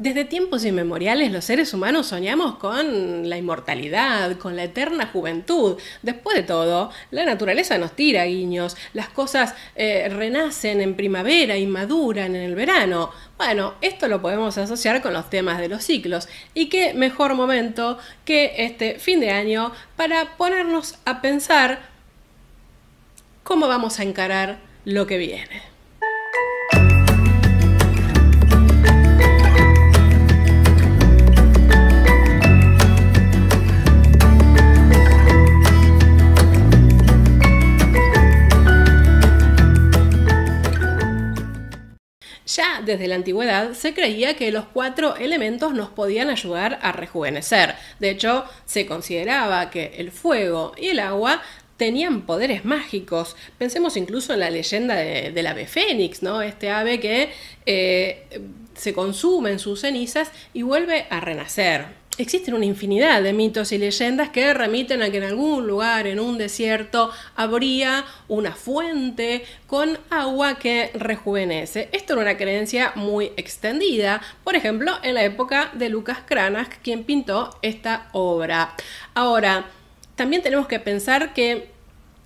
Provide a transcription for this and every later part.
Desde tiempos inmemoriales los seres humanos soñamos con la inmortalidad, con la eterna juventud. Después de todo, la naturaleza nos tira guiños, las cosas eh, renacen en primavera y maduran en el verano. Bueno, esto lo podemos asociar con los temas de los ciclos. Y qué mejor momento que este fin de año para ponernos a pensar cómo vamos a encarar lo que viene. Ya desde la antigüedad se creía que los cuatro elementos nos podían ayudar a rejuvenecer. De hecho, se consideraba que el fuego y el agua tenían poderes mágicos. Pensemos incluso en la leyenda del ave fénix, ¿no? Este ave que eh, se consume en sus cenizas y vuelve a renacer existen una infinidad de mitos y leyendas que remiten a que en algún lugar, en un desierto, habría una fuente con agua que rejuvenece. Esto era una creencia muy extendida, por ejemplo, en la época de Lucas Cranach, quien pintó esta obra. Ahora, también tenemos que pensar que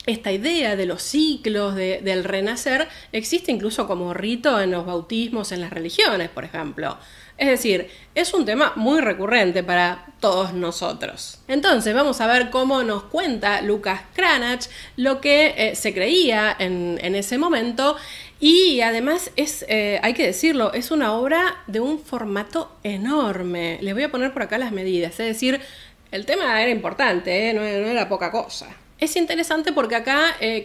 esta idea de los ciclos, del renacer, existe incluso como rito en los bautismos, en las religiones, por ejemplo. Es decir, es un tema muy recurrente para todos nosotros. Entonces vamos a ver cómo nos cuenta Lucas Cranach lo que eh, se creía en, ese momento y además es, eh, hay que decirlo, es una obra de un formato enorme. Les voy a poner por acá las medidas, es decir, el tema era importante, ¿eh? no era poca cosa. Es interesante porque acá eh,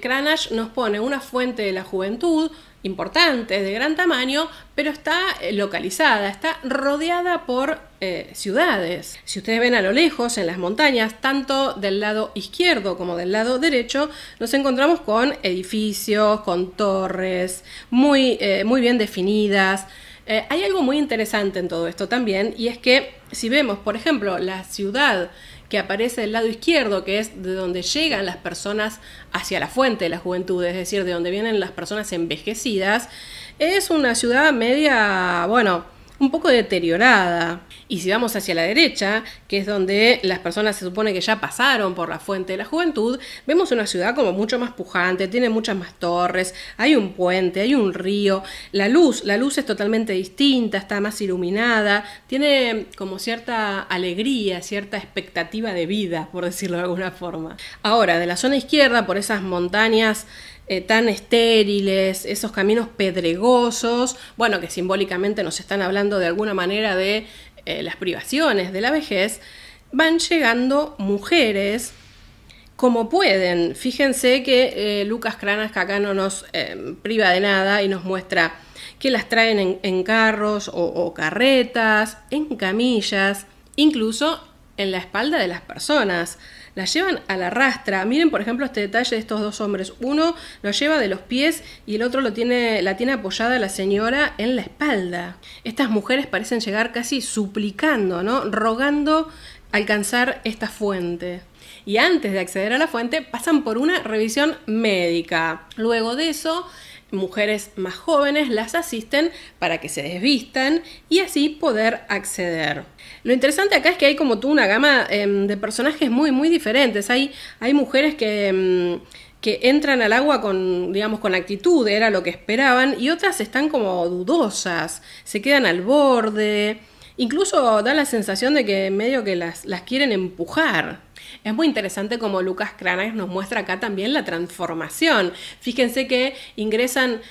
nos pone una fuente de la juventud importante, de gran tamaño, pero está eh, localizada, está rodeada por eh, ciudades. Si ustedes ven a lo lejos, en las montañas, tanto del lado izquierdo como del lado derecho, nos encontramos con edificios, con torres, muy, eh, muy bien definidas. hay algo muy interesante en todo esto también, y es que si vemos, por ejemplo, la ciudad que aparece del lado izquierdo, que es de donde llegan las personas hacia la fuente de la juventud, es decir, de donde vienen las personas envejecidas, es una ciudad media, bueno, un poco deteriorada. Y si vamos hacia la derecha, que es donde las personas se supone que ya pasaron por la fuente de la juventud, vemos una ciudad como mucho más pujante, tiene muchas más torres, hay un puente, hay un río, la luz, la luz es totalmente distinta, está más iluminada, tiene como cierta alegría, cierta expectativa de vida, por decirlo de alguna forma. Ahora, de la zona izquierda, por esas montañas eh, tan estériles, esos caminos pedregosos, bueno, que simbólicamente nos están hablando de alguna manera de eh, las privaciones de la vejez, van llegando mujeres como pueden. Fíjense que eh, Lucas Cranas acá no nos priva de nada y nos muestra que las traen en, carros o carretas, en camillas, incluso en la espalda de las personas la llevan a la rastra. Miren, por ejemplo, este detalle de estos dos hombres. Uno lo lleva de los pies y el otro lo tiene, la tiene apoyada la señora en la espalda. Estas mujeres parecen llegar casi suplicando, ¿no? Rogando alcanzar esta fuente. Y antes de acceder a la fuente, pasan por una revisión médica. Luego de eso, mujeres más jóvenes las asisten para que se desvistan y así poder acceder. Lo interesante acá es que hay como tú una gama em, de personajes muy, muy diferentes. Hay, hay mujeres em, que... entran al agua con, digamos, con actitud, era lo que esperaban, y otras están como dudosas, se quedan al borde, incluso da la sensación de que medio que las, las quieren empujar. Es muy interesante como Lucas Cranach nos muestra acá también la transformación. Fíjense que ingresan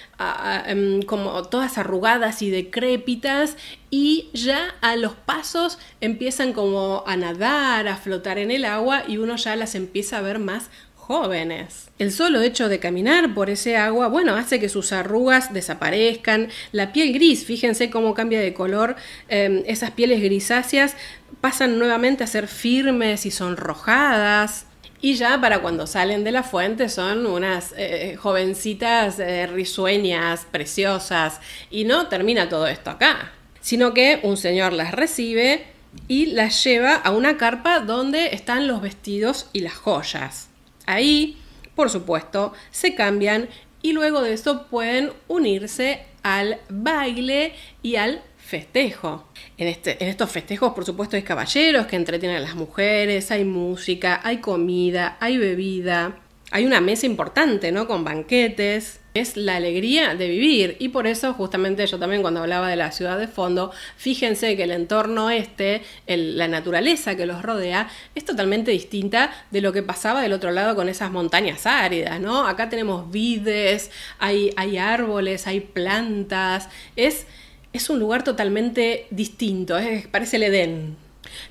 em, como todas arrugadas y decrépitas y ya a los pasos empiezan como a nadar, a flotar en el agua y uno ya las empieza a ver más jóvenes. El solo hecho de caminar por ese agua, bueno, hace que sus arrugas desaparezcan, la piel gris, fíjense cómo cambia de color, em, esas pieles grisáceas pasan nuevamente a ser firmes y sonrojadas. Y ya para cuando salen de la fuente son unas eh, jovencitas eh, risueñas, preciosas. Y no termina todo esto acá, sino que un señor las recibe y las lleva a una carpa donde están los vestidos y las joyas. Ahí, por supuesto, se cambian y luego de eso pueden unirse al baile y al festejo. Este, en, estos festejos, por supuesto, hay caballeros que entretienen a las mujeres, hay música, hay comida, hay bebida hay una mesa importante, ¿no? Con banquetes. Es la alegría de vivir. Y por eso, justamente, yo también cuando hablaba de la ciudad de fondo, fíjense que el entorno este, la naturaleza que los rodea, es totalmente distinta de lo que pasaba del otro lado con esas montañas áridas, ¿no? Acá tenemos vides, hay, hay árboles, hay plantas. Es. Es un lugar totalmente distinto, es, parece el Edén,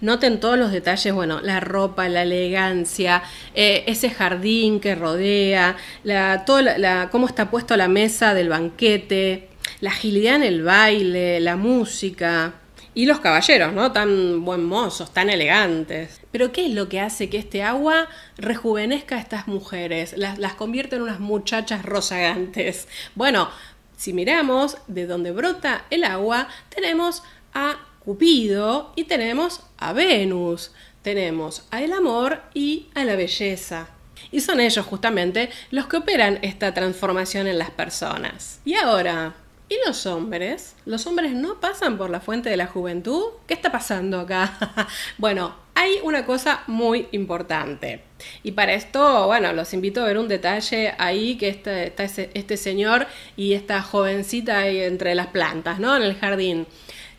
Noten todos los detalles, bueno, la ropa, la elegancia, eh, ese jardín que rodea, la, cómo está puesto la mesa del banquete, la agilidad en el baile, la música. Y los caballeros, ¿no? Tan buen mozos, tan elegantes. Pero ¿qué es lo que hace que este agua rejuvenezca a estas mujeres? Las, las convierte en unas muchachas rozagantes. Bueno, si miramos de dónde brota el agua, tenemos a Cupido y tenemos a Venus, tenemos al amor y a la belleza. Y son ellos justamente los que operan esta transformación en las personas. Y ahora, ¿y los hombres? ¿Los hombres no pasan por la fuente de la juventud? ¿Qué está pasando acá? bueno, hay una cosa muy importante. Y para esto, bueno, los invito a ver un detalle ahí que este, está, este señor y esta jovencita ahí entre las plantas, ¿no? En el jardín.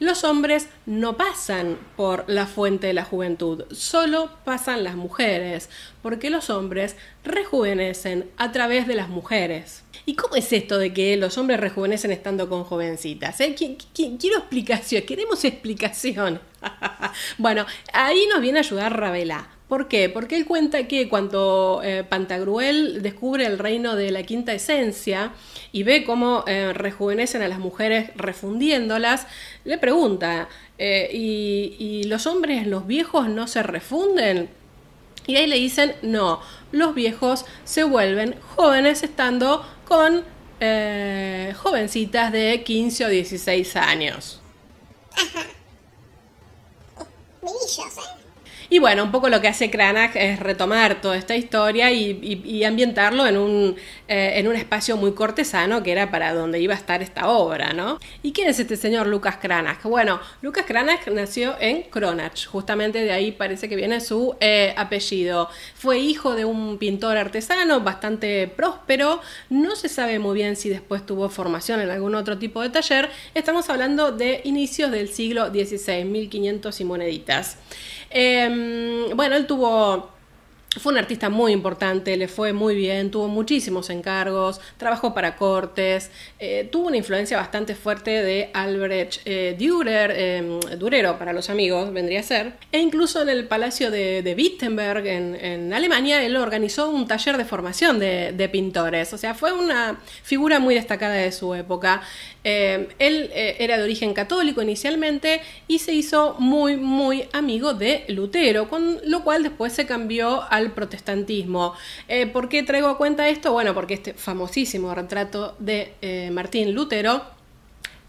Los hombres no pasan por la fuente de la juventud, solo pasan las mujeres, porque los hombres rejuvenecen a través de las mujeres. ¿Y cómo es esto de que los hombres rejuvenecen estando con jovencitas? Eh? quiero explicación, queremos explicación. bueno, ahí nos viene a ayudar Ravela ¿Por qué? Porque él cuenta que cuando eh, Pantagruel descubre el reino de la quinta esencia y ve cómo eh, rejuvenecen a las mujeres refundiéndolas, le pregunta, eh, ¿y, los hombres, los viejos, no se refunden? Y ahí le dicen, no, los viejos se vuelven jóvenes estando con jovencitas de 15 o 16 años. Ajá. Oh, ¿eh? Y bueno, un poco lo que hace Cranach es retomar toda esta historia y, ambientarlo en un, eh, en un espacio muy cortesano que era para donde iba a estar esta obra, ¿no? ¿Y quién es este señor Lucas Cranach? Bueno, Lucas Cranach nació en Cronach, justamente de ahí parece que viene su eh, apellido. Fue hijo de un pintor artesano bastante próspero, no se sabe muy bien si después tuvo formación en algún otro tipo de taller, estamos hablando de inicios del siglo XVI, 1500 y moneditas. Em, bueno, él tuvo... Fue un artista muy importante, le fue muy bien, tuvo muchísimos encargos, trabajó para cortes, eh, tuvo una influencia bastante fuerte de Albrecht eh, Dürer, em, Durero para los amigos, vendría a ser, e incluso en el Palacio de, Wittenberg, en, Alemania, él organizó un taller de formación de, de, pintores, o sea, fue una figura muy destacada de su época. Em, él eh, era de origen católico inicialmente y se hizo muy, muy amigo de Lutero, con lo cual después se cambió al protestantismo. Eh, ¿Por qué traigo a cuenta esto? Bueno, porque este famosísimo retrato de eh, Martín Lutero,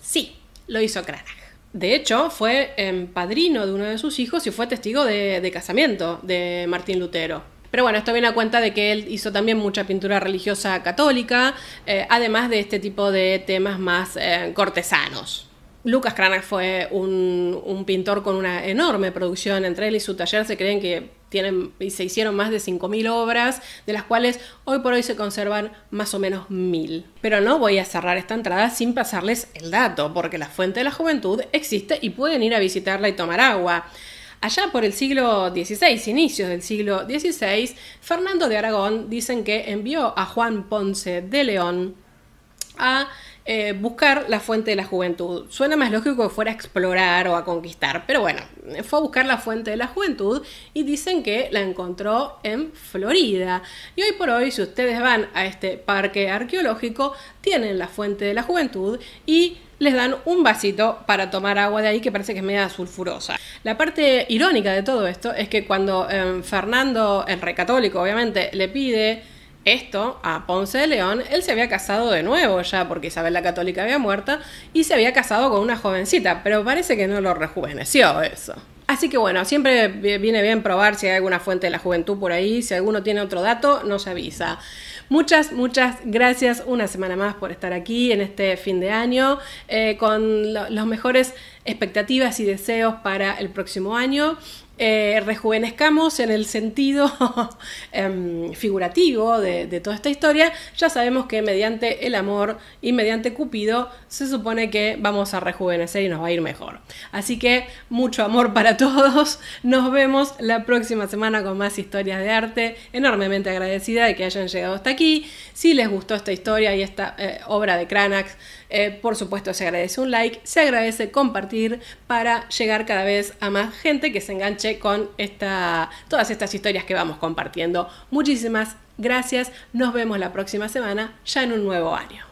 sí, lo hizo Cranach. De hecho, fue em, padrino de uno de sus hijos y fue testigo de casamiento de Martín Lutero. Pero bueno, esto viene a cuenta de que él hizo también mucha pintura religiosa católica, eh, además de este tipo de temas más eh, cortesanos. Lucas Cranach fue un, pintor con una enorme producción. Entre él y su taller se creen que tienen y se hicieron más de 5.000 obras, de las cuales hoy por hoy se conservan más o menos 1.000. Pero no voy a cerrar esta entrada sin pasarles el dato, porque la Fuente de la Juventud existe y pueden ir a visitarla y tomar agua. Allá por el siglo XVI, inicios del siglo XVI, Fernando de Aragón dicen que envió a Juan Ponce de León a eh, buscar la fuente de la juventud. Suena más lógico que fuera a explorar o a conquistar, pero bueno, fue a buscar la fuente de la juventud y dicen que la encontró en Florida. Y hoy por hoy, si ustedes van a este parque arqueológico, tienen la fuente de la juventud y les dan un vasito para tomar agua de ahí que parece que es media sulfurosa. La parte irónica de todo esto es que cuando em, Fernando, el católico, obviamente, le pide esto a Ponce de León, él se había casado de nuevo ya, porque Isabel la Católica había muerta, y se había casado con una jovencita, pero parece que no lo rejuveneció eso. Así que bueno, siempre viene bien probar si hay alguna fuente de la juventud por ahí, si alguno tiene otro dato, nos avisa. Muchas, muchas gracias una semana más por estar aquí en este fin de año, eh, con las mejores expectativas y deseos para el próximo año. Eh, rejuvenezcamos en el sentido em, figurativo de, toda esta historia, ya sabemos que mediante el amor y mediante Cupido se supone que vamos a rejuvenecer y nos va a ir mejor. Así que mucho amor para todos, nos vemos la próxima semana con más historias de arte, enormemente agradecida de que hayan llegado hasta aquí, si les gustó esta historia y esta eh, obra de Cranach eh, por supuesto se agradece un like, se agradece compartir para llegar cada vez a más gente que se enganche con todas estas historias que vamos compartiendo. Muchísimas gracias, nos vemos la próxima semana, ya en un nuevo año.